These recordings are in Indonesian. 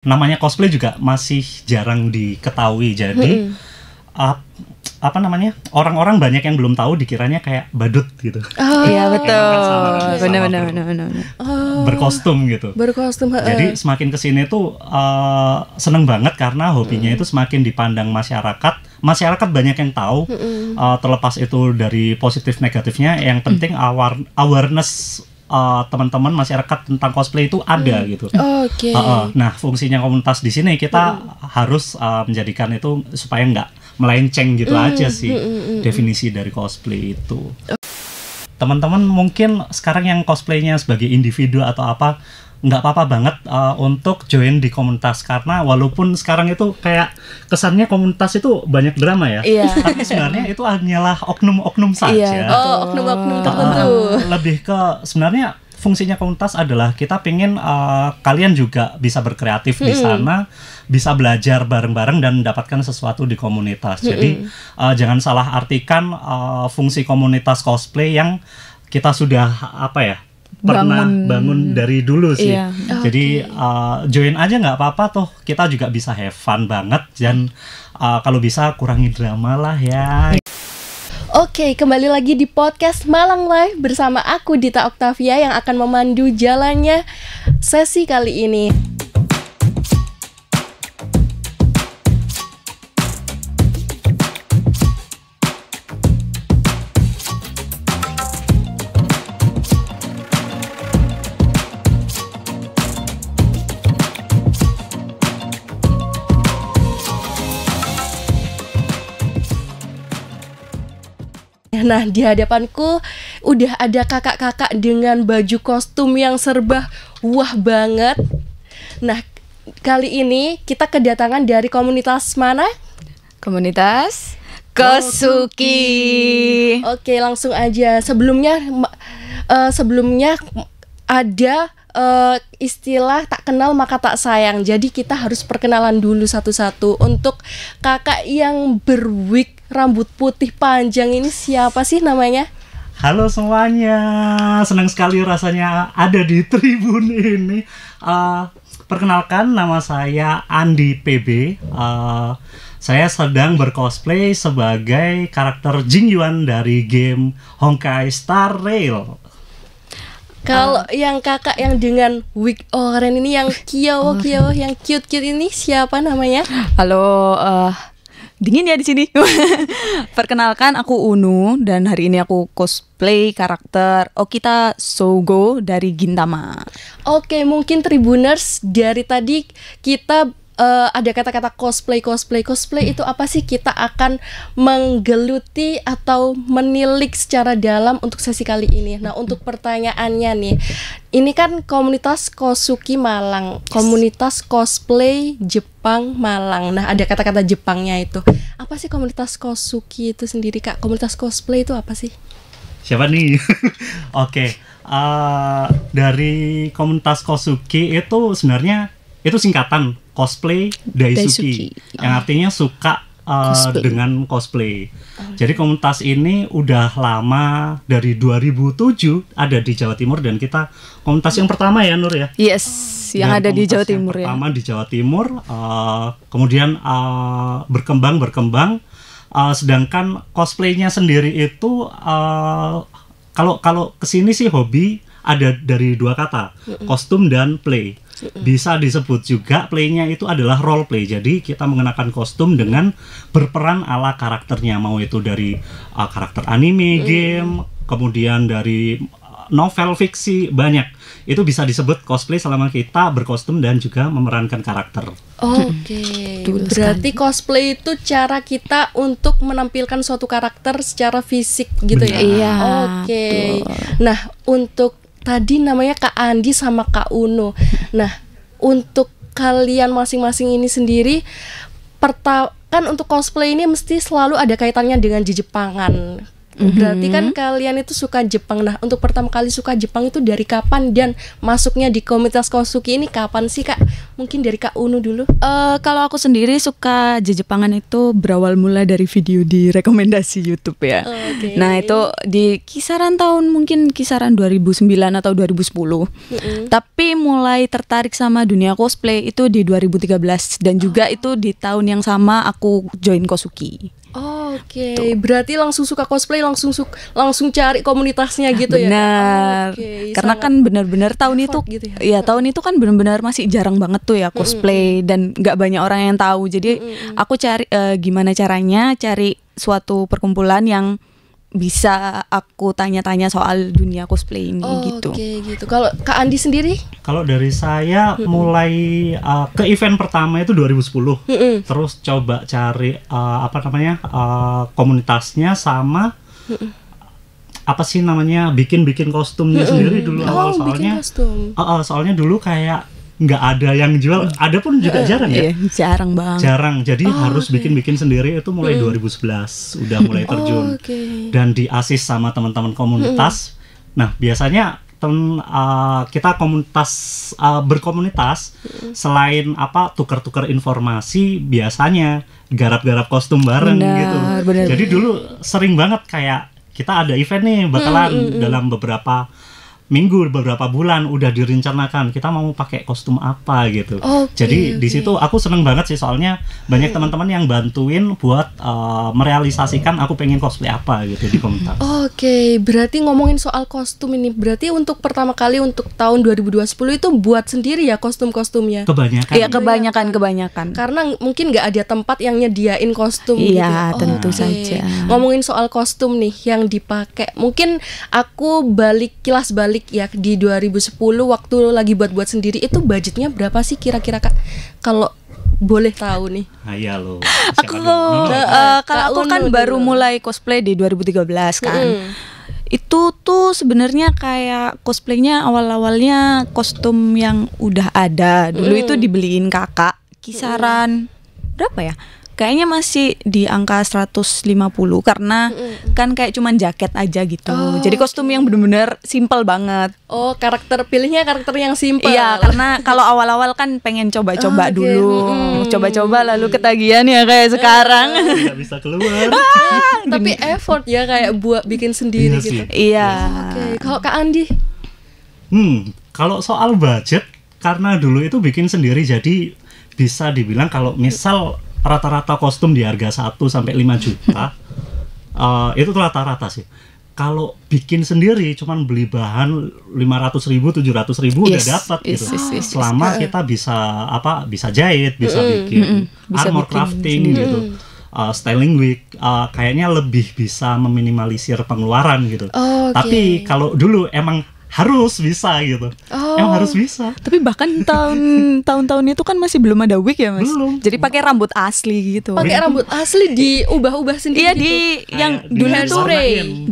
namanya cosplay juga masih jarang diketahui jadi -hmm. uh, apa namanya orang-orang banyak yang belum tahu dikiranya kayak badut gitu oh iya betul benar-benar benar-benar oh. berkostum gitu berkostum jadi semakin kesini tuh uh, seneng banget karena hobinya mm. itu semakin dipandang masyarakat masyarakat banyak yang tahu mm -hmm. uh, terlepas itu dari positif negatifnya yang penting mm. aware awareness uh, teman-teman masyarakat tentang cosplay itu ada hmm. gitu. Oke. Okay. Uh, uh, nah fungsinya komunitas di sini kita hmm. harus uh, menjadikan itu supaya nggak melenceng gitu hmm. aja sih hmm. hmm, hmm. definisi dari cosplay itu. Oh. Teman-teman mungkin sekarang yang cosplaynya sebagai individu atau apa nggak apa-apa banget uh, untuk join di komunitas karena walaupun sekarang itu kayak kesannya komunitas itu banyak drama ya, iya. tapi sebenarnya itu hanyalah oknum-oknum saja. Iya. Oh, gitu. oknum-oknum eh, tertentu. Uh, lebih ke sebenarnya fungsinya komunitas adalah kita pengen uh, kalian juga bisa berkreatif -hmm. di sana, bisa belajar bareng-bareng dan mendapatkan sesuatu di komunitas. -hmm. Jadi uh, jangan salah artikan uh, fungsi komunitas cosplay yang kita sudah apa ya pernah bangun, bangun dari dulu sih. Iya. Okay. Jadi uh, join aja nggak apa-apa toh kita juga bisa have fun banget dan uh, kalau bisa kurangi drama lah ya. Oke, kembali lagi di podcast Malang Live bersama aku Dita Octavia yang akan memandu jalannya sesi kali ini. Nah, di hadapanku udah ada kakak-kakak dengan baju kostum yang serba wah banget. Nah, kali ini kita kedatangan dari komunitas mana? Komunitas Kosuki. Oke, langsung aja. Sebelumnya uh, sebelumnya ada uh, istilah tak kenal maka tak sayang. Jadi kita harus perkenalan dulu satu-satu untuk kakak yang berwig rambut putih panjang ini siapa sih namanya? Halo semuanya, senang sekali rasanya ada di tribun ini. Uh, perkenalkan nama saya Andi PB. Uh, eh, saya sedang bercosplay sebagai karakter Jing Yuan dari game Honkai Star Rail. Kalau uh, yang kakak yang dengan wig orange ini yang kio kio yang cute cute ini siapa namanya? Halo. Uh dingin ya di sini. Perkenalkan aku Unu dan hari ini aku cosplay karakter kita Sogo dari Gintama. Oke, mungkin Tribuners dari tadi kita uh, ada kata-kata cosplay, cosplay, cosplay hmm. itu apa sih? Kita akan menggeluti atau menilik secara dalam untuk sesi kali ini. Nah, untuk pertanyaannya nih, ini kan komunitas Kosuki Malang, komunitas cosplay Jepang Malang. Nah, ada kata-kata Jepangnya itu. Apa sih komunitas Kosuki itu sendiri, Kak? Komunitas cosplay itu apa sih? Siapa nih? Oke. okay. Uh, eh, dari komunitas Kosuki itu sebenarnya itu singkatan cosplay Daisuki, Daisuki. yang ah. artinya suka uh, cosplay. dengan cosplay. Oh. Jadi komunitas ini udah lama dari 2007 ada di Jawa Timur dan kita komunitas yang pertama ya Nur ya. Yes, oh. yang ada di Jawa Timur yang ya. Pertama di Jawa Timur, uh, kemudian uh, berkembang berkembang. Uh, sedangkan cosplaynya sendiri itu uh, kalau kalau kesini sih hobi ada dari dua kata mm -mm. kostum dan play bisa disebut juga playnya itu adalah role play. Jadi kita mengenakan kostum dengan berperan ala karakternya. Mau itu dari uh, karakter anime, game, kemudian dari uh, novel fiksi banyak itu bisa disebut cosplay selama kita berkostum dan juga memerankan karakter. Oke, okay. berarti cosplay itu cara kita untuk menampilkan suatu karakter secara fisik gitu Benar. ya. Iya. Oke. Okay. Nah, untuk tadi namanya Kak Andi sama Kak Uno. Nah, untuk kalian masing-masing ini sendiri perta kan untuk cosplay ini mesti selalu ada kaitannya dengan di Jepangan. Gitu. Berarti kan mm-hmm. kalian itu suka Jepang. Nah, untuk pertama kali suka Jepang itu dari kapan dan masuknya di komunitas Kosuki ini kapan sih, Kak? Mungkin dari Kak Unu dulu. Uh, kalau aku sendiri suka Jejepangan itu berawal mula dari video di rekomendasi YouTube ya. Okay. Nah, itu di kisaran tahun mungkin kisaran 2009 atau 2010. Mm -hmm. Tapi mulai tertarik sama dunia cosplay itu di 2013 dan juga oh. itu di tahun yang sama aku join Kosuki. Oke, okay. Gitu. berarti langsung suka cosplay, langsung suka, langsung cari komunitasnya ah, gitu bener. ya. Benar. Oh, okay. Karena kan benar-benar tahun itu gitu ya. ya tahun itu kan benar-benar masih jarang banget tuh ya cosplay mm -hmm. dan nggak banyak orang yang tahu. Jadi mm -hmm. aku cari uh, gimana caranya cari suatu perkumpulan yang bisa aku tanya-tanya soal dunia cosplay ini oh, gitu. Oke okay, gitu. Kalau Kak Andi sendiri? Kalau dari saya mm hmm mulai uh, ke event pertama itu 2010. Mm hmm Terus coba cari uh, apa namanya uh, komunitasnya sama mm hmm apa sih namanya bikin-bikin kostumnya mm hmm sendiri dulu oh, awal soalnya. Bikin kostum. Uh, uh, soalnya dulu kayak nggak ada yang jual ada pun juga eh, jarang ya iya, jarang banget jarang jadi oh, harus okay. bikin bikin sendiri itu mulai mm. 2011 udah mulai oh, terjun oh, okay. dan diasis sama teman-teman komunitas mm. nah biasanya tem uh, kita komunitas uh, berkomunitas mm. selain apa tukar-tukar informasi biasanya garap-garap kostum bareng benar, gitu benar. jadi dulu sering banget kayak kita ada event nih bakalan mm, mm, mm. dalam beberapa minggu beberapa bulan udah direncanakan kita mau pakai kostum apa gitu. Okay, Jadi okay. di situ aku seneng banget sih soalnya banyak hmm. teman-teman yang bantuin buat uh, merealisasikan aku pengen cosplay apa gitu di komentar. Oke, okay, berarti ngomongin soal kostum ini berarti untuk pertama kali untuk tahun 2020 itu buat sendiri ya kostum-kostumnya. Kebanyakan. Iya, kebanyakan kebanyakan. Karena mungkin nggak ada tempat yang nyediain kostum gitu Iya, gitu. tentu okay. saja. Ngomongin soal kostum nih yang dipakai. Mungkin aku balik kilas balik Republik ya di 2010 waktu lagi buat-buat sendiri itu budgetnya berapa sih kira-kira Kak? Kalau boleh tahu nih. Ah, iya lo. Aku no, no. uh, kalau aku kan dulu, baru mulai cosplay di 2013 kan. Hmm. Itu tuh sebenarnya kayak cosplaynya awal-awalnya kostum yang udah ada. Dulu hmm. itu dibeliin kakak kisaran hmm. berapa ya? kayaknya masih di angka 150 karena mm -hmm. kan kayak cuman jaket aja gitu. Oh, Jadi kostum okay. yang bener-bener simple banget. Oh, karakter pilihnya karakter yang simple. Iya, karena kalau awal-awal kan pengen coba-coba oh, dulu. Coba-coba lalu ketagihan ya kayak eh, sekarang. Gak eh. bisa keluar. ah, tapi effort ya kayak buat bikin sendiri iya gitu. Iya. Oke, okay. kalau Kak Andi? Hmm, kalau soal budget karena dulu itu bikin sendiri jadi bisa dibilang kalau misal rata-rata kostum di harga 1 sampai 5 juta uh, itu rata-rata sih kalau bikin sendiri cuman beli bahan 500.000 ribu 700.000 ribu yes, udah dapat yes, gitu yes, yes, selama yes. kita bisa apa bisa jahit bisa mm, bikin mm, bisa armor bikin, crafting mm. gitu uh, styling week uh, kayaknya lebih bisa meminimalisir pengeluaran gitu. Oh, okay. Tapi kalau dulu emang harus bisa gitu. Oh, yang oh. harus bisa. Tapi bahkan tahun tahun-tahun itu kan masih belum ada wig ya, Mas. Belum. Jadi pakai rambut asli gitu. Pakai iya. rambut asli diubah-ubah sendiri Iya, gitu. di gitu. yang dulu itu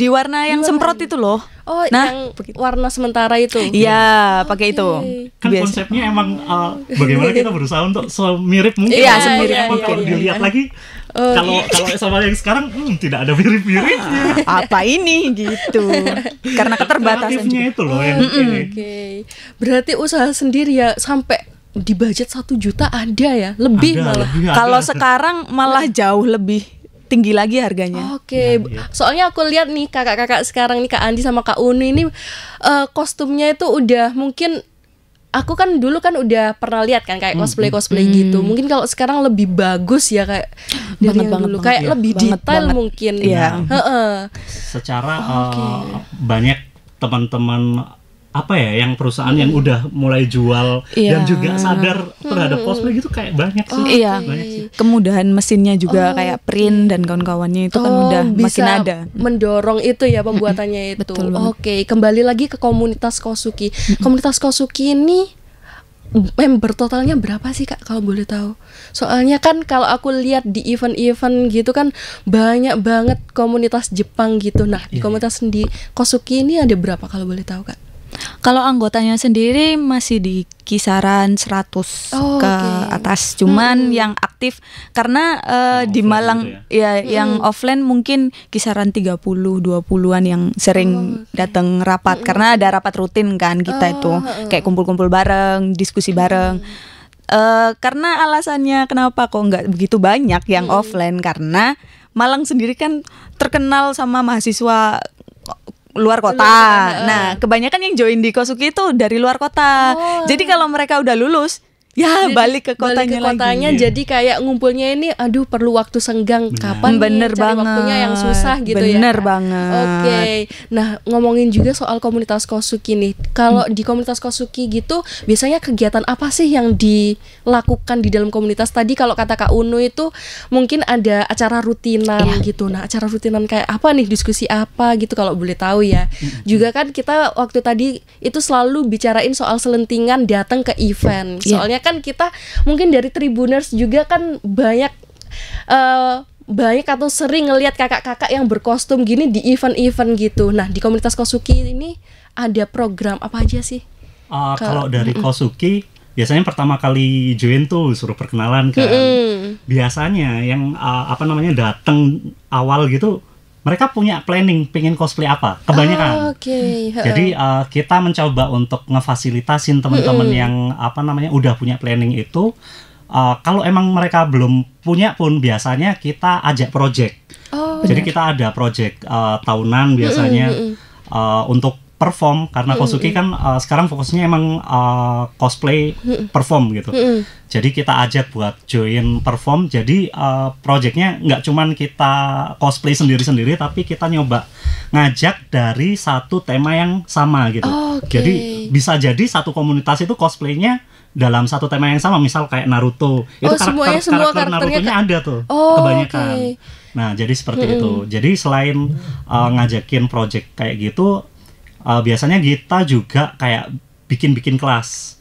di warna yang semprot itu loh. Oh, nah, yang begitu. warna sementara itu. Iya, okay. Iya. pakai itu. Kan Biasa. konsepnya emang uh, bagaimana kita berusaha untuk semirip mungkin. Iya, semirip iya, mungkin. Iya, kalau iya, dilihat iya. lagi oh, kalau oh, iya. kalau sama yang sekarang hmm, tidak ada mirip-miripnya. Apa ini gitu? Karena keterbatasan itu loh yang mm ini. Oke. Okay berarti usaha sendiri ya sampai di budget satu juta ada ya lebih ada, malah kalau sekarang malah jauh lebih tinggi lagi harganya. Oke, okay. ya, ya. soalnya aku lihat nih kakak-kakak sekarang nih Kak Andi sama Kak Uni ini uh, kostumnya itu udah mungkin aku kan dulu kan udah pernah lihat kan kayak cosplay cosplay hmm. gitu mungkin kalau sekarang lebih bagus ya kayak dari banget, yang banget, dulu kayak ya. lebih banget, detail banget. mungkin ya ya. secara okay. uh, eh, banyak teman-teman apa ya yang perusahaan hmm. yang udah mulai jual yeah. dan juga sadar terhadap hmm. cosplay gitu kayak banyak sih. Oh, iya. Banyak sih. Kemudahan mesinnya juga oh. kayak print iya. dan kawan-kawannya itu kan oh, kan udah bisa makin ada. mendorong itu ya pembuatannya itu. Oke, okay. kembali lagi ke komunitas Kosuki. komunitas Kosuki ini member totalnya berapa sih kak kalau boleh tahu soalnya kan kalau aku lihat di event-event gitu kan banyak banget komunitas Jepang gitu nah yeah. di iya, iya. komunitas di Kosuki ini ada berapa kalau boleh tahu kak kalau anggotanya sendiri masih di kisaran 100 oh, ke okay. atas, cuman hmm. yang aktif karena uh, yang di Malang gitu ya, ya hmm. yang offline mungkin kisaran 30 20-an yang sering oh, okay. datang rapat hmm. karena ada rapat rutin kan kita oh, itu kayak kumpul-kumpul bareng, diskusi bareng. Hmm. Uh, karena alasannya kenapa kok nggak begitu banyak yang hmm. offline karena Malang sendiri kan terkenal sama mahasiswa luar kota. Luar, uh. Nah, kebanyakan yang join di Kosuki itu dari luar kota. Oh. Jadi kalau mereka udah lulus, Ya, jadi, balik ke kotanya balik ke kotanya lagi. jadi kayak ngumpulnya ini aduh perlu waktu senggang bener. kapan hmm, bener nih, banget. waktunya yang susah gitu bener ya. Bener banget. Oke. Okay. Nah, ngomongin juga soal komunitas Kosuki nih. Kalau hmm. di komunitas Kosuki gitu biasanya kegiatan apa sih yang dilakukan di dalam komunitas tadi kalau kata Kak Unu itu mungkin ada acara rutinan yeah. gitu. Nah, acara rutinan kayak apa nih? Diskusi apa gitu kalau boleh tahu ya. Hmm. Juga kan kita waktu tadi itu selalu bicarain soal selentingan datang ke event. Iya. Soalnya kan kan kita mungkin dari tribuners juga kan banyak uh, banyak atau sering ngelihat kakak-kakak yang berkostum gini di event-event gitu. Nah, di komunitas Kosuki ini ada program apa aja sih? Uh, ah, Ke, kalau dari mm -mm. Kosuki biasanya pertama kali join tuh suruh perkenalan kan. Mm -mm. Biasanya yang uh, apa namanya datang awal gitu mereka punya planning pengen cosplay apa kebanyakan. Oh, ah, okay. Jadi uh, kita mencoba untuk ngefasilitasin teman-teman mm -hmm. yang apa namanya udah punya planning itu. Uh, kalau emang mereka belum punya pun biasanya kita ajak project. Oh, Jadi bener. kita ada project uh, tahunan biasanya mm -hmm. uh, untuk perform karena mm -hmm. Kosuki hmm. kan uh, sekarang fokusnya emang uh, cosplay hmm. perform gitu. Mm -hmm. Jadi kita ajak buat join perform. Jadi uh, projectnya nggak cuman kita cosplay sendiri-sendiri, tapi kita nyoba ngajak dari satu tema yang sama gitu. okay. Jadi bisa jadi satu komunitas itu cosplaynya dalam satu tema yang sama, misal kayak Naruto. Itu oh, karakter, semuanya, semua karakter Naruto-nya ada tuh, oh, kebanyakan. Okay. Nah, jadi seperti mm -hmm. itu. Jadi selain uh, ngajakin project kayak gitu, uh, biasanya kita juga kayak bikin-bikin kelas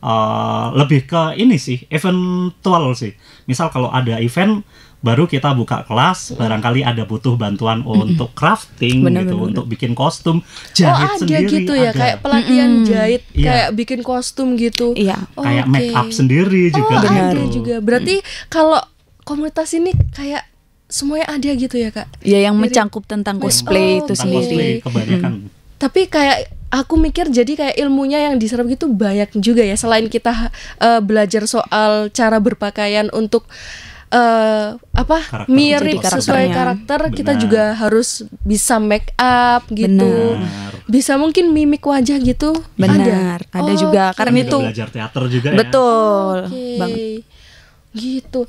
uh, lebih ke ini sih eventual sih misal kalau ada event baru kita buka kelas barangkali ada butuh bantuan untuk crafting bener, gitu bener, untuk bener. bikin kostum jahit oh, sendiri gitu ya ada. kayak pelatihan mm -hmm. jahit yeah. kayak bikin kostum gitu iya. oh, kayak okay. make up sendiri juga oh, juga ada gitu. juga berarti mm. kalau komunitas ini kayak semuanya ada gitu ya kak ya yang Jadi, mencangkup tentang cosplay oh, itu tentang sendiri cosplay kebanyakan mm tapi kayak aku mikir jadi kayak ilmunya yang diserap gitu banyak juga ya selain kita uh, belajar soal cara berpakaian untuk uh, apa karakter mirip sesuai iya. karakter Benar. kita juga harus bisa make up gitu Benar. bisa mungkin mimik wajah gitu Benar. ada ada oh, juga okay. karena itu belajar teater juga ya. betul ya. okay. banget gitu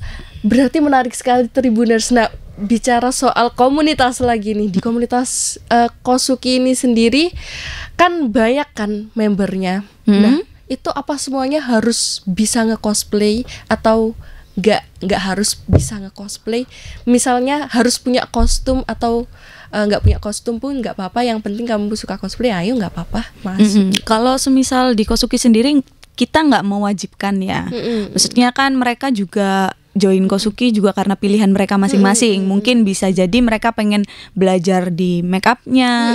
berarti menarik sekali Tribuners nah bicara soal komunitas lagi nih di komunitas uh, Kosuki ini sendiri kan banyak kan membernya. Hmm. Nah, itu apa semuanya harus bisa nge-cosplay atau nggak nggak harus bisa nge-cosplay? Misalnya harus punya kostum atau eh, nggak uh, punya kostum pun nggak apa-apa yang penting kamu suka cosplay ayo nggak apa-apa mas mm -hmm. kalau semisal di Kosuki sendiri kita nggak mewajibkan ya hmm, hmm. maksudnya kan mereka juga join Kosuki juga karena pilihan mereka masing-masing. Hmm. Mungkin bisa jadi mereka pengen belajar di makeupnya,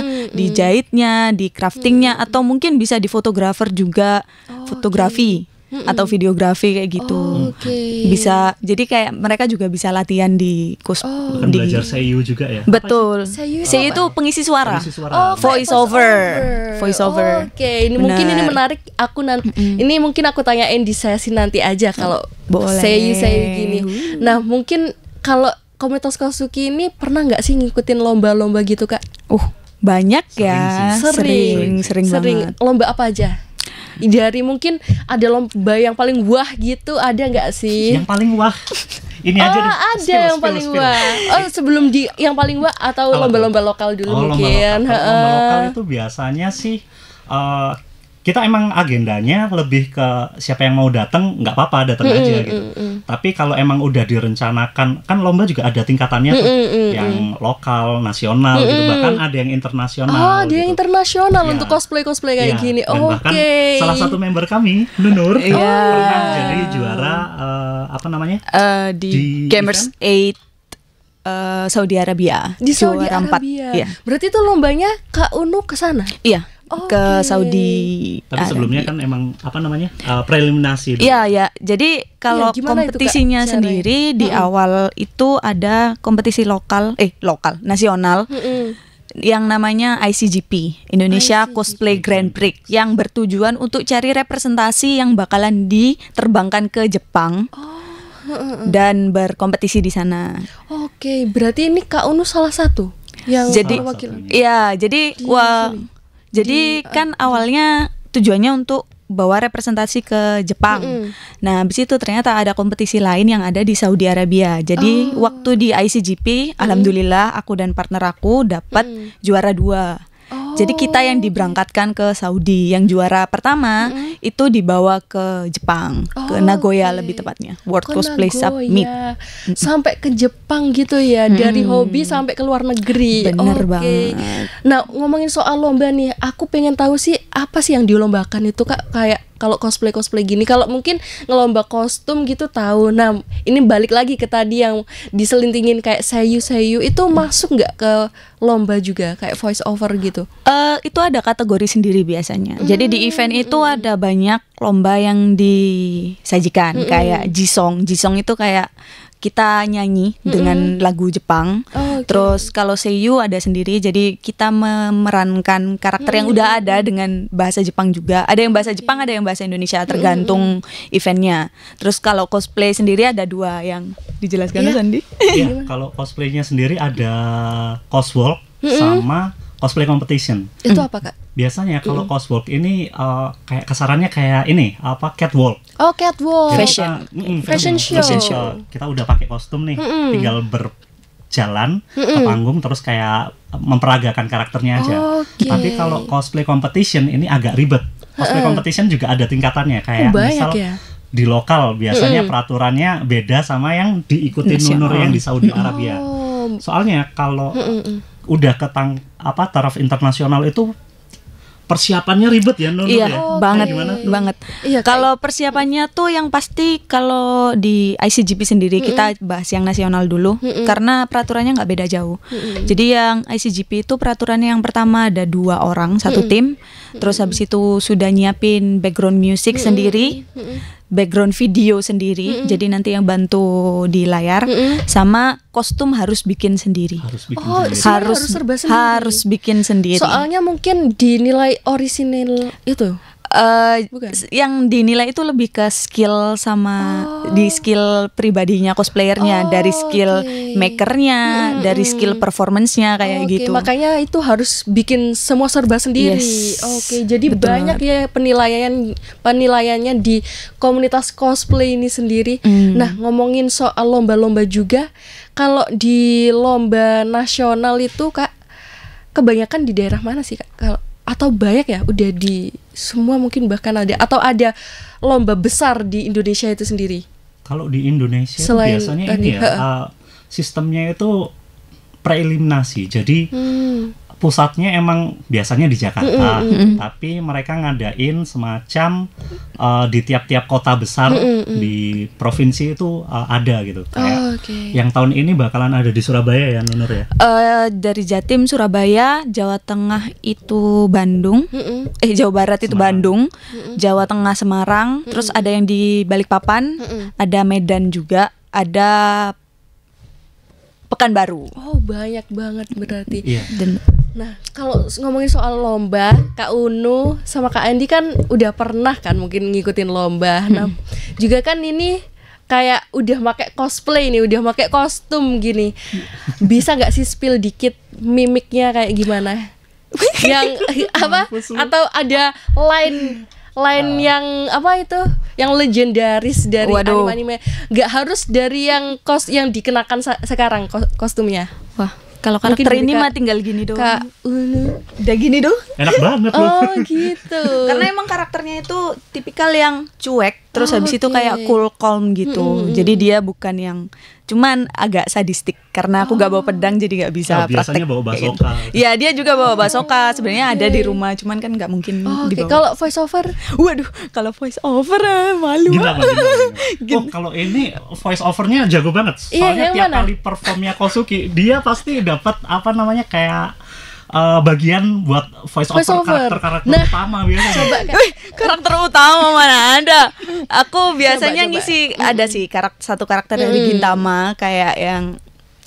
upnya, hmm. di jahitnya, di craftingnya, hmm. atau mungkin bisa di fotografer juga oh, fotografi. Okay hmm atau videografi kayak gitu. Oh, okay. Bisa jadi kayak mereka juga bisa latihan di kus oh. di kan belajar seiyu juga ya. Betul. Seiyu oh, itu pengisi suara. Pengisi suara. Oh, voice over. Voice over. Oh, Oke, okay. ini Benar. mungkin ini menarik aku nanti mm-hmm. ini mungkin aku tanyain di sesi nanti aja kalau boleh seiyu seiyu gini. Nah, mungkin kalau komunitas Kosuki ini pernah nggak sih ngikutin lomba-lomba gitu, Kak? Uh, banyak ya. sering ya. Sih. Sering, sering, sering, sering banget. Lomba apa aja? dari mungkin ada lomba yang paling wah gitu ada nggak sih yang paling wah ini oh, aja ah, deh. ada spill, yang spill, paling spill. wah oh sebelum di yang paling wah atau lomba-lomba lokal dulu oh, mungkin lomba lokal. lomba lokal itu biasanya sih uh, kita emang agendanya lebih ke siapa yang mau datang nggak apa-apa datang mm -hmm. aja gitu. Mm -hmm. Tapi kalau emang udah direncanakan kan lomba juga ada tingkatannya tuh mm -hmm. yang lokal, nasional mm -hmm. gitu bahkan ada yang internasional. Oh, ada gitu. yang internasional ya. untuk cosplay cosplay kayak ya. gini. Oke. Okay. Salah satu member kami, Nunur, yeah. pernah jadi juara uh, apa namanya? Uh, di, di Gamers Eight Uh, Saudi Arabia. Di Saudi Arabia. Iya. Berarti itu lombanya Kak Unu ke sana? Iya oh, ke Saudi. Tapi Arabi. sebelumnya kan emang apa namanya uh, preliminasi. Iya ya. Jadi iya, kalau ya, kompetisinya itu, sendiri di -hmm. awal itu ada kompetisi lokal, eh lokal, nasional. -hmm yang namanya ICGP Indonesia ICGP. Cosplay Grand Prix yang bertujuan untuk cari representasi yang bakalan diterbangkan ke Jepang. Oh dan berkompetisi di sana. Oke, berarti ini Kak Unu salah satu yang jadi wakil. Iya, jadi wah jadi di, eh, kan uh, awalnya tujuannya untuk bawa representasi ke Jepang. Mm -hmm. Nah, habis itu ternyata ada kompetisi lain yang ada di Saudi Arabia. Jadi oh. waktu di ICGP, mm -hmm. alhamdulillah aku dan partner aku dapat mm -hmm. juara dua. Jadi kita yang diberangkatkan ke Saudi, yang juara pertama mm-hmm. itu dibawa ke Jepang, oh, ke Nagoya okay. lebih tepatnya. World ke Cosplay Summit. Sampai ke Jepang gitu ya, hmm. dari hobi sampai ke luar negeri. Bener okay. banget. Nah, ngomongin soal lomba nih, aku pengen tahu sih apa sih yang dilombakan itu Kak? Kayak kalau cosplay cosplay gini kalau mungkin ngelomba kostum gitu tahu nah ini balik lagi ke tadi yang diselintingin kayak sayu sayu itu masuk nggak ke lomba juga kayak voice over gitu uh, itu ada kategori sendiri biasanya mm, jadi di event hmm. itu ada banyak lomba yang disajikan mm, kayak jisong jisong itu kayak kita nyanyi mm -hmm. dengan lagu Jepang. Oh, okay. Terus kalau Seiyu ada sendiri, jadi kita memerankan karakter mm -hmm. yang udah ada dengan bahasa Jepang juga. Ada yang bahasa Jepang, ada yang bahasa Indonesia, tergantung mm -hmm. eventnya. Terus kalau cosplay sendiri ada dua yang dijelaskan yeah. Sandi. Iya, iya kalau cosplaynya sendiri ada coswalk mm -hmm. sama cosplay competition. Itu apa kak? Biasanya kalau mm -hmm. coswalk ini uh, kayak kesarannya kayak ini apa catwalk. Oh catwalk. Fashion. mm, mm, fashion, show. fashion show. Kita udah pakai kostum nih, mm -mm. tinggal berjalan mm -mm. ke panggung terus kayak memperagakan karakternya aja. Okay. Tapi kalau cosplay competition ini agak ribet. Cosplay uh competition juga ada tingkatannya kayak oh, Banyak misal ya? di lokal biasanya mm -mm. peraturannya beda sama yang diikuti Nunur yang di Saudi oh. Arabia. Soalnya kalau mm -mm. udah ke tang apa taraf internasional itu persiapannya ribet ya nono iya, ya? Oh, banget gimana banget. Iya, kalau persiapannya tuh yang pasti kalau di ICGP sendiri mm -hmm. kita bahas yang nasional dulu mm -hmm. karena peraturannya nggak beda jauh. Mm -hmm. Jadi yang ICGP itu peraturannya yang pertama ada dua orang satu mm -hmm. tim, terus habis itu sudah nyiapin background music mm -hmm. sendiri. Mm -hmm background video sendiri. Mm -hmm. Jadi nanti yang bantu di layar mm -hmm. sama kostum harus bikin sendiri. Harus bikin oh, sendiri. Harus, harus serba Harus bikin sendiri. Soalnya mungkin dinilai orisinil itu eh Bukan. yang dinilai itu lebih ke skill sama oh. di skill pribadinya cosplayernya oh, dari skill okay. makernya hmm, dari skill performancenya kayak oh, okay. gitu makanya itu harus bikin semua serba sendiri yes. oke okay, jadi Betul. banyak ya penilaian penilaiannya di komunitas cosplay ini sendiri hmm. nah ngomongin soal lomba-lomba juga kalau di lomba nasional itu kak kebanyakan di daerah mana sih kak atau banyak ya udah di semua mungkin bahkan ada atau ada lomba besar di Indonesia itu sendiri? Kalau di Indonesia Selain biasanya tadi, ini ya uh, sistemnya itu preliminasi. Jadi hmm pusatnya emang biasanya di Jakarta, mm -mm. tapi mereka ngadain semacam uh, di tiap-tiap kota besar mm -mm. di provinsi itu uh, ada gitu. Oh, Kayak okay. yang tahun ini bakalan ada di Surabaya ya, Nur ya? Uh, dari Jatim, Surabaya, Jawa Tengah itu Bandung, mm -mm. eh Jawa Barat itu Bandung, mm -mm. Jawa Tengah Semarang, mm -mm. terus ada yang di Balikpapan, mm -mm. ada Medan juga, ada Pekanbaru. Oh, banyak banget berarti. Yeah. Dan Nah, kalau ngomongin soal lomba, Kak Unu sama Kak Andi kan udah pernah kan mungkin ngikutin lomba. Hmm. Nah, juga kan ini kayak udah pakai cosplay nih, udah pakai kostum gini. Hmm. Bisa nggak sih spill dikit mimiknya kayak gimana? yang apa? Atau ada line lain uh. Ah. yang apa itu yang legendaris dari anime anime nggak harus dari yang kos yang dikenakan sekarang kostumnya wah kalau karakter Mungkin ini mah tinggal gini doang. Kak Ulu. Udah gini doh. Enak banget loh. Oh, gitu. Karena emang karakternya itu tipikal yang cuek Terus oh, habis okay. itu kayak cool calm gitu. Mm -hmm. Jadi dia bukan yang cuman agak sadistik karena aku gak bawa ah. pedang jadi gak bisa ya, praktek. Biasanya bawa basoka. Gitu. Iya, gitu. dia juga bawa basoka. Sebenarnya okay. ada di rumah, cuman kan gak mungkin oh, okay. dibawa. Kalau voice over, waduh, kalau voice over eh, malu malu. Gila, gila, gila. Oh, kalau ini voice overnya jago banget. Iya, Soalnya yeah, tiap mana? kali performnya Kosuki, dia pasti dapat apa namanya kayak uh, bagian buat voice, voice over, over. karakter karakter nah, utama biasanya. Coba kan. Wih, karakter utama mana ada? Aku biasanya coba, ngisi coba. ada sih karakter satu karakter dari Gintama kayak yang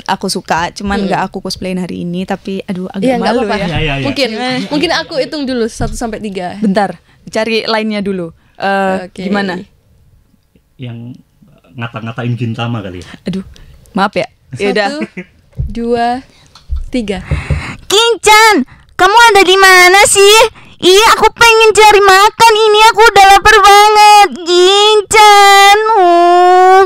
aku suka, cuman nggak hmm. aku cosplayin hari ini, tapi aduh agak ya, malu apa -apa. ya. Ya, ya, ya. Mungkin, ya. mungkin aku hitung dulu 1 sampai tiga. Bentar, cari lainnya dulu. Uh, eh, okay. Gimana? Yang ngata-ngatain gintama kali ya. Aduh, maaf ya. Ya udah. Dua, tiga. Kinchan, kamu ada di mana sih? Iya, aku pengen cari makan. Ini aku udah lapar banget. Gincan, Uh. Um.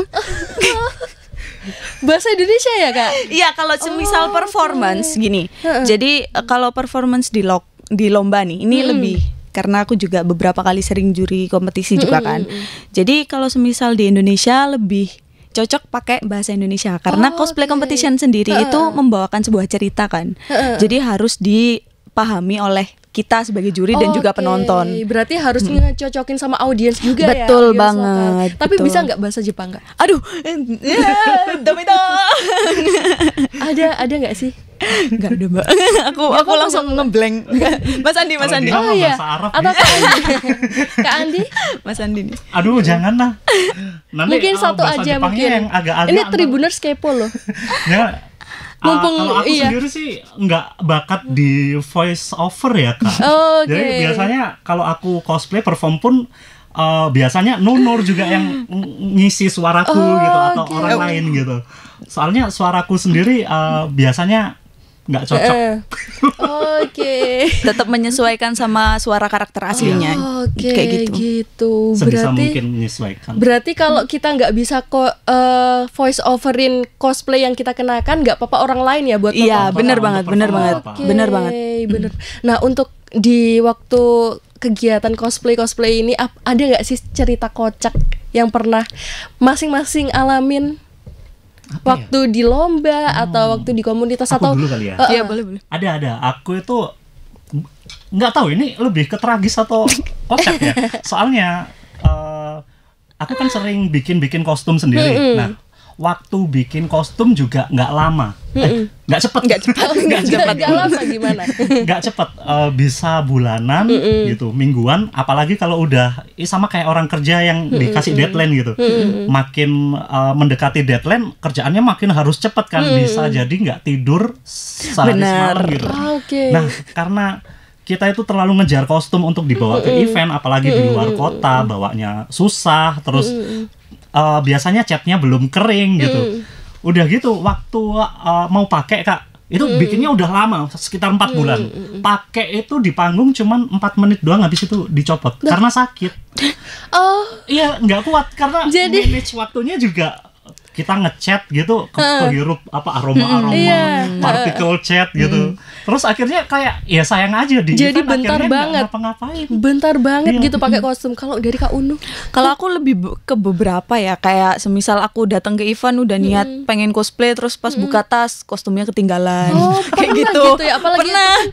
Bahasa Indonesia ya, Kak? Iya, kalau semisal oh. performance gini. Jadi e, kalau performance di lok di lomba nih, ini hmm. lebih karena aku juga beberapa kali sering juri kompetisi juga hmm. kan. Jadi kalau semisal di Indonesia lebih cocok pakai bahasa Indonesia karena oh, cosplay okay. competition sendiri uh. itu membawakan sebuah cerita kan. Uh. Jadi harus dipahami oleh kita sebagai juri dan juga penonton. Berarti harus hmm. ngecocokin sama audiens juga betul ya. Betul banget. Tapi bisa nggak bahasa Jepang nggak? Aduh, yeah, domito. ada ada nggak sih? Enggak ada mbak Aku ya, aku langsung ngeblank Mas Andi, Mas Andi Oh iya Arab Atau Kak Andi Kak Andi Mas Andi nih Aduh jangan lah Mungkin ah, satu aja mungkin agak -agak Ini tribuners kepo loh ya, Mumpung, uh, kalau aku iya. sendiri sih nggak bakat di voice over ya kak. Oh, okay. Jadi biasanya kalau aku cosplay perform pun uh, biasanya Nunur juga yang ngisi suaraku oh, gitu atau okay. orang lain gitu. Soalnya suaraku sendiri uh, biasanya nggak cocok. Eh. eh. Oke. Okay. Tetap menyesuaikan sama suara karakter aslinya. Oh, Oke. Okay, gitu. gitu. berarti, mungkin Berarti kalau kita nggak bisa ko, uh, voice overin cosplay yang kita kenakan, nggak apa-apa orang lain ya buat. Iya, benar banget, benar banget, bener benar banget. Bener. Nah untuk di waktu kegiatan cosplay cosplay ini ada nggak sih cerita kocak yang pernah masing-masing alamin? Apa waktu ya? di lomba hmm. atau waktu di komunitas aku atau dulu kali ya. Uh, uh, boleh boleh. Ada ada. Aku itu nggak tahu ini lebih ke tragis atau kocak ya. Soalnya uh, aku kan sering bikin-bikin kostum sendiri. -hmm. Nah, waktu bikin kostum juga nggak lama nggak eh, cepet nggak cepet nggak cepet nggak lama gimana nggak cepet uh, bisa bulanan mm -mm. gitu mingguan apalagi kalau udah eh, sama kayak orang kerja yang mm dikasih deadline gitu makin uh, mendekati deadline kerjaannya makin harus cepet kan bisa jadi nggak tidur sehari semalam gitu ah, okay. nah karena kita itu terlalu ngejar kostum untuk dibawa ke event apalagi di luar kota bawanya susah terus uh, biasanya catnya belum kering gitu. Mm. Udah gitu waktu uh, mau pakai Kak, itu mm. bikinnya udah lama sekitar empat mm. bulan hmm, hmm. pakai itu di panggung cuman empat menit doang habis itu dicopot Duh. karena sakit oh iya nggak kuat karena Jadi... manage waktunya juga kita ngechat gitu ke uh. apa aroma-aroma hmm, hmm, yeah. Hmm. partikel chat gitu. mm. Terus akhirnya kayak ya sayang aja di Jadi event, bentar banget. Ngapa-ngapain. Bentar banget iya. gitu pakai kostum. Kalau dari Kak Unu, kalau aku lebih ke beberapa ya kayak semisal aku datang ke event udah niat mm. pengen cosplay terus pas mm. buka tas kostumnya ketinggalan. Oh, kayak gitu. gitu ya apalagi pernah. Itu,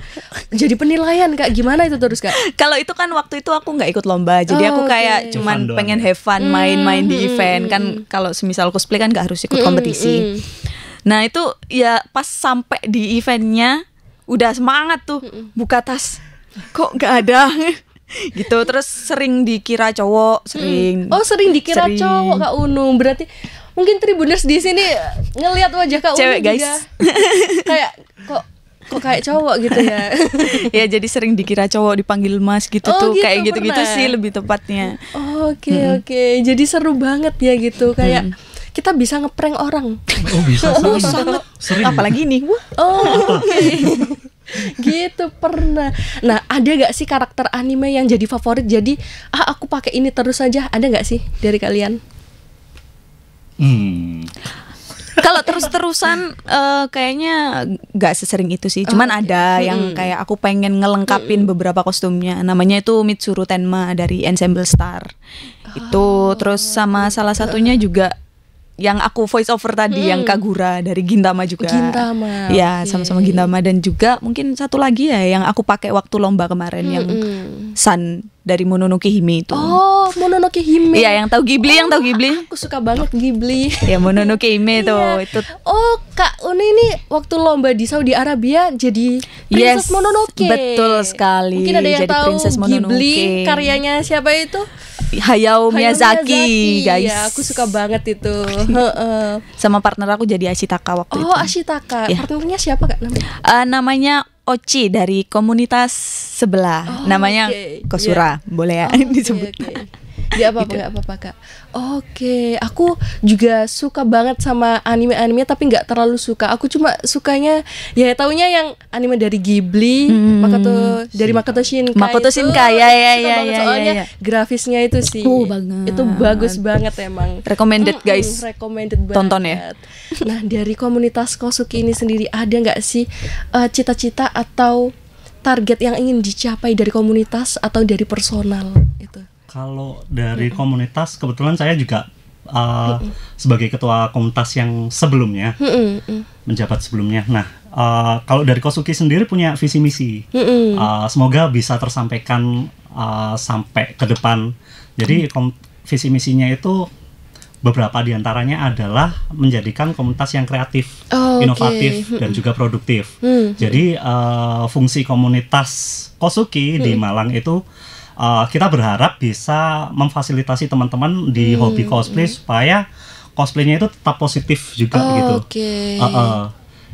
kan jadi penilaian Kak gimana itu terus Kak? kalau itu kan waktu itu aku nggak ikut lomba. Jadi oh, aku kayak okay. cuman pengen ya. have fun main-main mm. di event kan kalau semisal cosplay kan kan nggak harus ikut kompetisi. Mm, -hmm. Nah itu ya pas sampai di eventnya udah semangat tuh buka tas kok nggak ada gitu terus sering dikira cowok sering oh sering dikira sering. cowok kak Unu berarti mungkin tribuners di sini ngelihat wajah kak cewek Unu guys juga. kayak kok kok kayak cowok gitu ya ya jadi sering dikira cowok dipanggil mas gitu oh, tuh gitu, kayak gitu-gitu sih lebih tepatnya oke oh, oke okay, hmm. okay. jadi seru banget ya gitu kayak hmm kita bisa ngeprank orang. Oh bisa. oh sangat. Sering. Apalagi ini. Wah. Oh. gitu pernah. Nah ada gak sih karakter anime yang jadi favorit? Jadi ah aku pakai ini terus saja. Ada gak sih dari kalian? Hmm. Kalau terus-terusan uh, kayaknya nggak sesering itu sih. Cuman ah, ada yang kayak aku pengen ngelengkapin hmm. beberapa kostumnya. Namanya itu Mitsuru Tenma dari Ensemble Star. Itu ah. terus sama salah satunya juga yang aku voice over tadi hmm. yang Kagura dari Gintama juga. Gintama. Ya, sama-sama Gintama dan juga mungkin satu lagi ya yang aku pakai waktu lomba kemarin hmm. yang hmm. Sun dari Mononoke Hime itu. Oh, Mononoke Hime. Iya, yang tahu Ghibli, oh, yang tahu oh, Ghibli. Aku suka banget Ghibli. ya Mononoke Hime itu, iya. Itu. Oh, Kak Uni ini waktu lomba di Saudi Arabia jadi Princess yes, Mononoke. Betul sekali. Mungkin ada yang jadi tahu Princess Mononoke. Ghibli karyanya siapa itu? Hayao Miyazaki, Miyazaki iya, guys. Ya, aku suka banget itu. Sama partner aku jadi Ashitaka waktu oh, itu. Oh, Ashitaka. Ya. Partnernya siapa Kak namanya? Uh, namanya Oci dari komunitas sebelah, oh, namanya okay. Kosura, yeah. boleh ya oh, disebut. Okay, okay. Gak apa-apa, gitu. gak apa-apa kak. Oke, aku juga suka banget sama anime-anime tapi gak terlalu suka. Aku cuma sukanya ya taunya yang anime dari Ghibli, hmm, Makoto dari Makoto Shinkai. Makoto Shinkai, ya ya ya, ya ya. Soalnya ya, ya. grafisnya itu sih. banget. Itu bagus banget emang. Recommended guys. Recommended banget. Tonton ya. Nah dari komunitas Kosuki ini sendiri ada nggak sih cita uh, eh, cita -cita atau target yang ingin dicapai dari komunitas atau dari personal? Kalau dari iya. komunitas, kebetulan saya juga uh, mm -hmm. sebagai ketua komunitas yang sebelumnya mm menjabat sebelumnya. Nah, uh, kalau dari Kosuki sendiri punya visi misi, uh, semoga bisa tersampaikan uh, sampai ke depan. Jadi kom visi misinya itu beberapa diantaranya adalah menjadikan komunitas yang kreatif, oh, inovatif, okay. dan juga produktif. Hmm. Jadi uh, fungsi komunitas Kosuki hmm. di Malang itu Eh, kita berharap bisa memfasilitasi teman-teman di hmm. hobi hmm. cosplay supaya cosplaynya itu tetap positif juga oh, gitu. Okay. Uh, uh.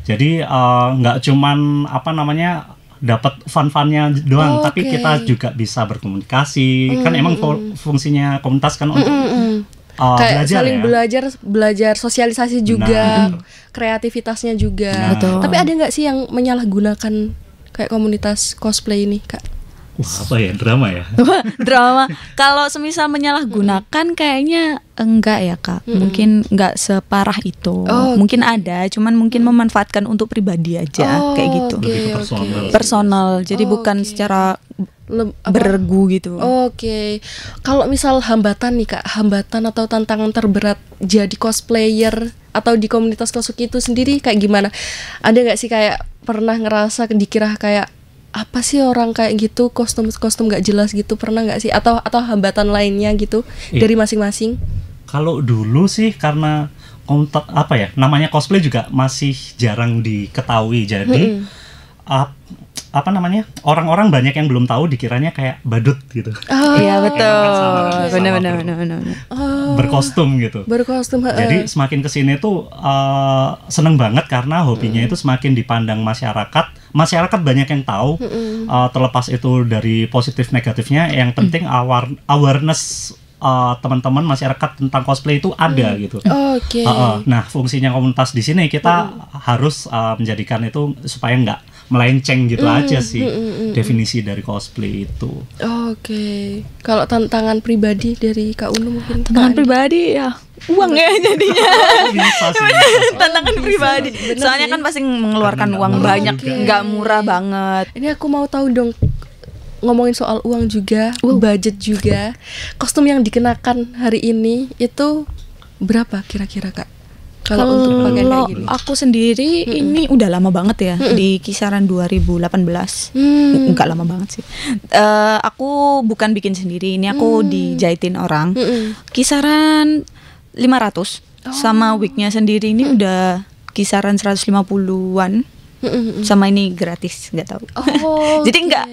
Jadi eh, nggak uh, cuman apa namanya dapat fun-funnya doang, oh, tapi okay. kita juga bisa berkomunikasi. Hmm. kan emang hmm, hmm. fungsinya komunitas kan untuk Hmm. uh, Kayak belajar saling ya. belajar, belajar sosialisasi juga, Benar. kreativitasnya juga. Benar. Tapi ada nggak sih yang menyalahgunakan kayak komunitas cosplay ini, Kak? apa ya drama ya drama kalau semisal menyalahgunakan kayaknya enggak ya kak hmm. mungkin enggak separah itu oh, mungkin okay. ada cuman mungkin memanfaatkan untuk pribadi aja oh, kayak gitu okay, personal okay. jadi oh, bukan okay. secara Leb, bergu gitu. Oke. Okay. Kalau misal hambatan nih Kak, hambatan atau tantangan terberat jadi cosplayer atau di komunitas Kosuki itu sendiri kayak gimana? Ada nggak sih kayak pernah ngerasa dikira kayak apa sih orang kayak gitu kostum kostum gak jelas gitu pernah nggak sih atau atau hambatan lainnya gitu iya. dari masing-masing kalau dulu sih karena kontak apa ya namanya cosplay juga masih jarang diketahui jadi mm -hmm apa namanya orang-orang banyak yang belum tahu dikiranya kayak badut gitu. Oh iya betul. Kan, benar-benar benar-benar. Oh. berkostum gitu. Berkostum. Uh. Jadi semakin kesini tuh uh, seneng banget karena hobinya hmm. itu semakin dipandang masyarakat. Masyarakat banyak yang tahu. Mm Uh, terlepas itu dari positif negatifnya, yang penting aware awareness uh, teman-teman masyarakat tentang cosplay itu ada hmm. gitu. Oke. Okay. Uh, uh, nah, fungsinya komunitas di sini kita hmm. harus uh, menjadikan itu supaya nggak melenceng gitu mm, aja sih mm, mm, definisi dari cosplay itu. Oke. Okay. Kalau tantangan pribadi dari Kak Unu mungkin tantangan pribadi ya uang ya jadinya tantangan pribadi soalnya kan pasti mengeluarkan Karena uang banyak nggak murah banget ini aku mau tahu dong ngomongin soal uang juga uh. budget juga kostum yang dikenakan hari ini itu berapa kira-kira kak kalau untuk aku sendiri mm -mm. ini udah lama banget ya mm -mm. di kisaran 2018. Mm. Enggak lama banget sih. Uh, aku bukan bikin sendiri, ini aku mm. dijahitin orang. Mm -mm. Kisaran 500 oh. sama wignya sendiri ini mm udah kisaran 150-an. Mm -mm. Sama ini gratis, nggak tahu. Oh, Jadi okay. nggak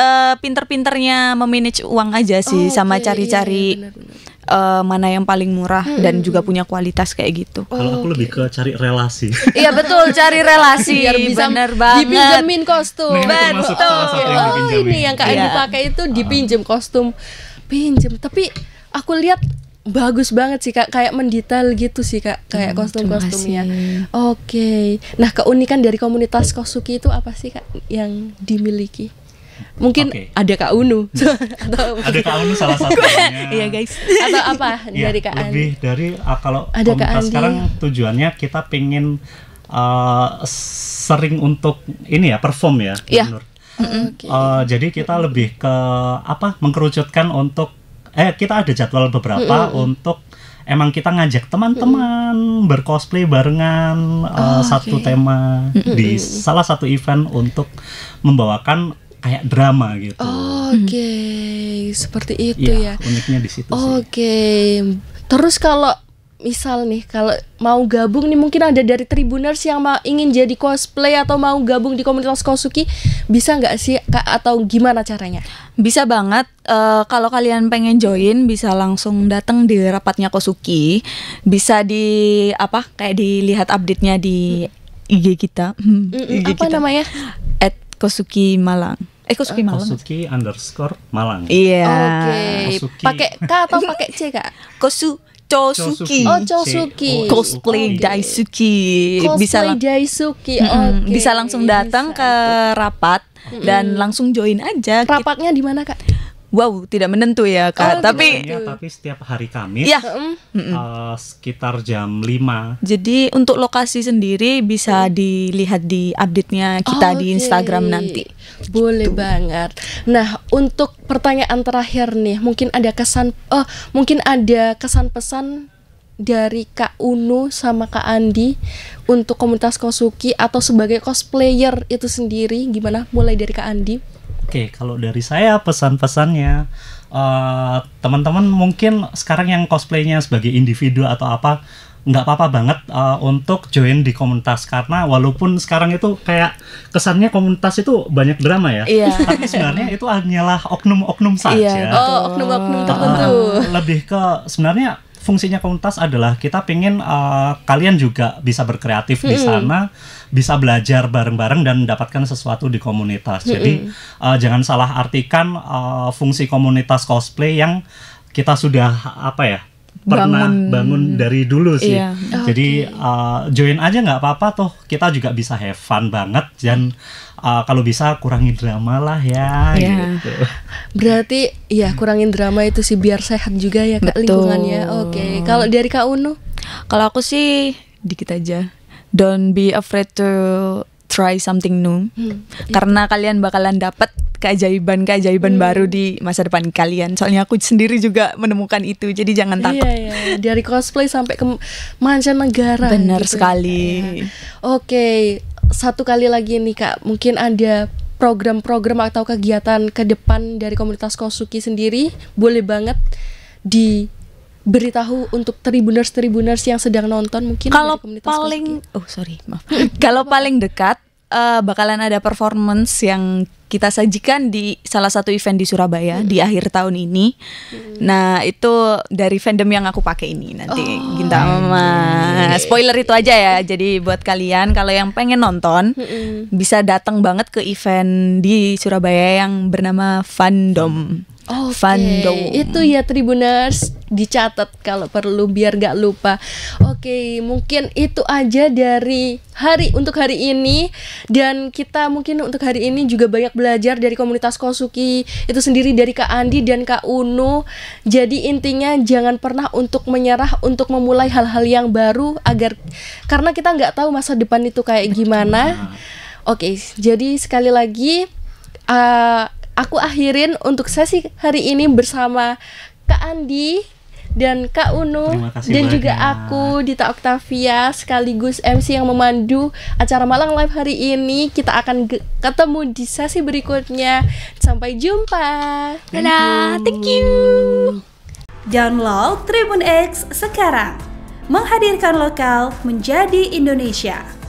uh, pinter-pinternya memanage uang aja sih oh, sama cari-cari okay. Cari -cari uh, mana yang paling murah hmm. dan juga punya kualitas kayak gitu. Oh, Kalau aku lebih ke cari relasi. Iya betul, cari relasi. Biar bisa benar banget. Dipinjemin kostum. Nah, betul. Oh ini yang kak yeah. pakai itu ah. dipinjem kostum, pinjem. Tapi aku lihat bagus banget sih kak kayak mendetail gitu sih kak kayak hmm, kostum kostumnya oke okay. nah keunikan dari komunitas kosuki itu apa sih kak yang dimiliki mungkin okay. ada Kak Unu hmm. atau ada Kak Unu salah satu iya, iya guys atau apa ya, dari Kak Andi lebih anu? dari uh, kalau ada Kak Andi. sekarang tujuannya kita pengen uh, ah, sering untuk ini ya perform ya, ya. menurut okay. uh, jadi kita lebih ke apa mengkerucutkan untuk eh kita ada jadwal beberapa mm -hmm. untuk emang kita ngajak teman-teman mm. bercosplay barengan oh, uh, satu okay. tema mm -hmm. di salah satu event untuk membawakan kayak drama gitu. Oh, Oke, okay. Hmm. seperti iya, itu ya. ya. Uniknya di situ Oke. Okay. Terus kalau misal nih kalau mau gabung nih mungkin ada dari Tribuners yang mau ingin jadi cosplay atau mau gabung di komunitas Kosuki bisa nggak sih kak atau gimana caranya? Bisa banget uh, kalau kalian pengen join bisa langsung datang di rapatnya Kosuki bisa di apa kayak dilihat update nya di hmm. IG kita IG apa kita. namanya Kosuki Malang. Eh Kosuki Malang. Kosuki underscore Malang. Iya. Yeah. Oke. Okay. Pakai K atau pakai C kak? Kosu Chosuki. Oh, Chosuki. Cosplay okay. Daisuki. Cosplay Daisuki. Okay. Bisa langsung datang ke rapat dan langsung join aja. Rapatnya di mana, Kak? wow tidak menentu ya kak oh, tapi gitu. Iya, tapi setiap hari Kamis ya Uh, sekitar jam 5 jadi untuk lokasi sendiri bisa mm. dilihat di update nya kita oh, di Instagram nanti boleh gitu. banget nah untuk pertanyaan terakhir nih mungkin ada kesan oh mungkin ada kesan pesan dari Kak Unu sama Kak Andi untuk komunitas Kosuki atau sebagai cosplayer itu sendiri gimana mulai dari Kak Andi Oke, kalau dari saya pesan-pesannya teman eh, teman-teman mungkin sekarang yang cosplaynya sebagai individu atau apa nggak apa-apa banget uh, untuk join di komunitas karena walaupun sekarang itu kayak kesannya komunitas itu banyak drama ya, iya. tapi sebenarnya itu hanyalah oknum-oknum iya, saja. Iya. Oh, oknum-oknum ah. tertentu. Uh, lebih ke sebenarnya fungsinya komunitas adalah kita pengen uh, eh, kalian juga bisa berkreatif -hmm. di sana, bisa belajar bareng-bareng dan mendapatkan sesuatu di komunitas. -hmm. Jadi uh, jangan salah artikan uh, fungsi komunitas cosplay yang kita sudah apa ya pernah bangun, bangun dari dulu sih. Iya. Okay. Jadi uh, join aja nggak apa-apa toh kita juga bisa have fun banget dan uh, kalau bisa kurangin drama lah ya. Yeah. Gitu. Berarti ya kurangin drama itu sih biar sehat juga ya kak lingkungannya. Oke. Okay. Kalau dari kak Uno? Kalau aku sih dikit aja. Don't be afraid to try something new. Hmm. Karena kalian bakalan dapet keajaiban-keajaiban hmm. baru di masa depan kalian. Soalnya aku sendiri juga menemukan itu. Jadi jangan iya, takut. Iya, iya. Dari cosplay sampai ke mancanegara. Benar gitu. Ya, sekali. Iya. Oke, satu kali lagi nih Kak, mungkin ada program-program atau kegiatan ke depan dari komunitas Kosuki sendiri boleh banget di beritahu untuk tribuners tribuners yang sedang nonton mungkin kalau paling Kosuki. oh sorry maaf kalau paling dekat uh, bakalan ada performance yang kita sajikan di salah satu event di Surabaya hmm. di akhir tahun ini. Hmm. Nah, itu dari fandom yang aku pakai ini nanti oh. Gintama. Okay. Hmm. Spoiler itu aja ya. Jadi buat kalian kalau yang pengen nonton hmm. bisa datang banget ke event di Surabaya yang bernama Fandom. Okay. Fandom. Itu ya Tribuners dicatat kalau perlu biar gak lupa. Oke, okay, mungkin itu aja dari hari untuk hari ini dan kita mungkin untuk hari ini juga banyak belajar dari komunitas Kosuki itu sendiri dari Kak Andi dan Kak Uno. Jadi intinya jangan pernah untuk menyerah untuk memulai hal-hal yang baru agar karena kita nggak tahu masa depan itu kayak gimana. Oke, okay, jadi sekali lagi uh, aku akhirin untuk sesi hari ini bersama Kak Andi dan Kak Uno dan banyak. juga aku Dita Octavia sekaligus MC yang memandu acara Malang Live hari ini. Kita akan ketemu di sesi berikutnya. Sampai jumpa. Dadah, thank you. Download Tribun X sekarang. Menghadirkan lokal menjadi Indonesia.